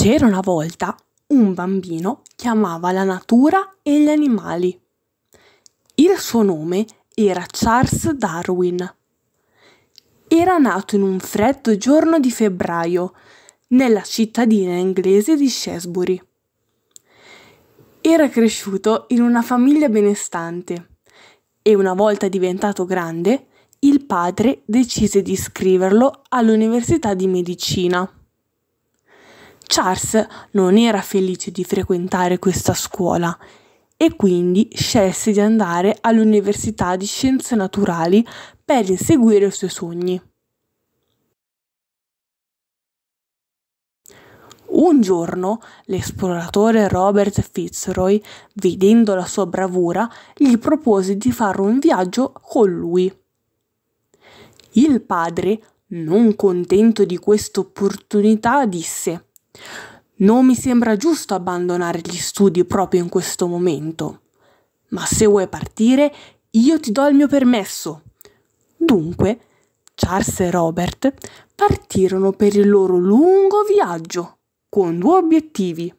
C'era una volta un bambino che amava la natura e gli animali. Il suo nome era Charles Darwin. Era nato in un freddo giorno di febbraio nella cittadina inglese di Shrewsbury. Era cresciuto in una famiglia benestante e una volta diventato grande il padre decise di iscriverlo all'università di medicina. Charles non era felice di frequentare questa scuola e quindi scelse di andare all'Università di Scienze Naturali per inseguire i suoi sogni. Un giorno l'esploratore Robert Fitzroy, vedendo la sua bravura, gli propose di fare un viaggio con lui. Il padre, non contento di questa opportunità, disse non mi sembra giusto abbandonare gli studi proprio in questo momento, ma se vuoi partire io ti do il mio permesso. Dunque, Charles e Robert partirono per il loro lungo viaggio con due obiettivi,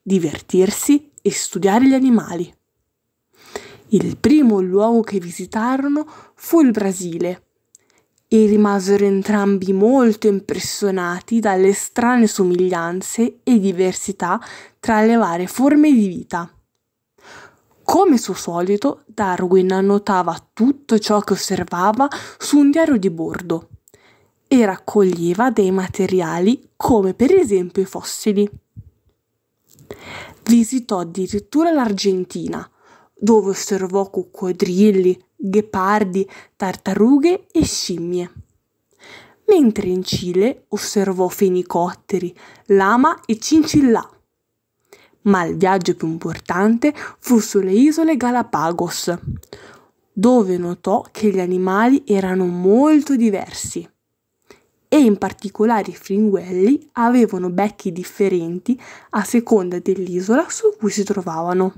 divertirsi e studiare gli animali. Il primo luogo che visitarono fu il Brasile, e rimasero entrambi molto impressionati dalle strane somiglianze e diversità tra le varie forme di vita. Come suo solito, Darwin annotava tutto ciò che osservava su un diario di bordo e raccoglieva dei materiali come per esempio i fossili. Visitò addirittura l'Argentina, dove osservò coccodrilli, ghepardi, tartarughe e scimmie. Mentre in Cile osservò fenicotteri, lama e cincillà. Ma il viaggio più importante fu sulle isole Galapagos, dove notò che gli animali erano molto diversi e in particolare i fringuelli avevano becchi differenti a seconda dell'isola su cui si trovavano.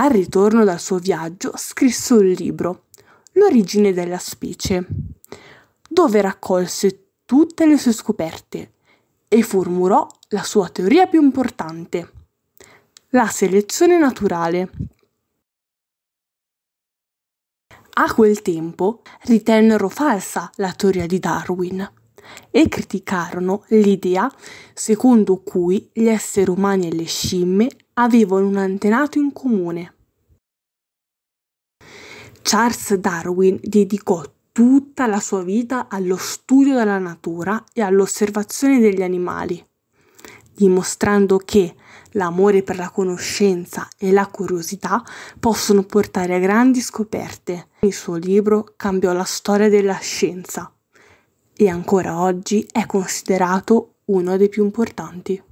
Al ritorno dal suo viaggio scrisse un libro, L'origine della specie, dove raccolse tutte le sue scoperte e formulò la sua teoria più importante, la selezione naturale. A quel tempo ritennero falsa la teoria di Darwin e criticarono l'idea secondo cui gli esseri umani e le scimmie avevano un antenato in comune. Charles Darwin dedicò tutta la sua vita allo studio della natura e all'osservazione degli animali, dimostrando che l'amore per la conoscenza e la curiosità possono portare a grandi scoperte. Il suo libro cambiò la storia della scienza e ancora oggi è considerato uno dei più importanti.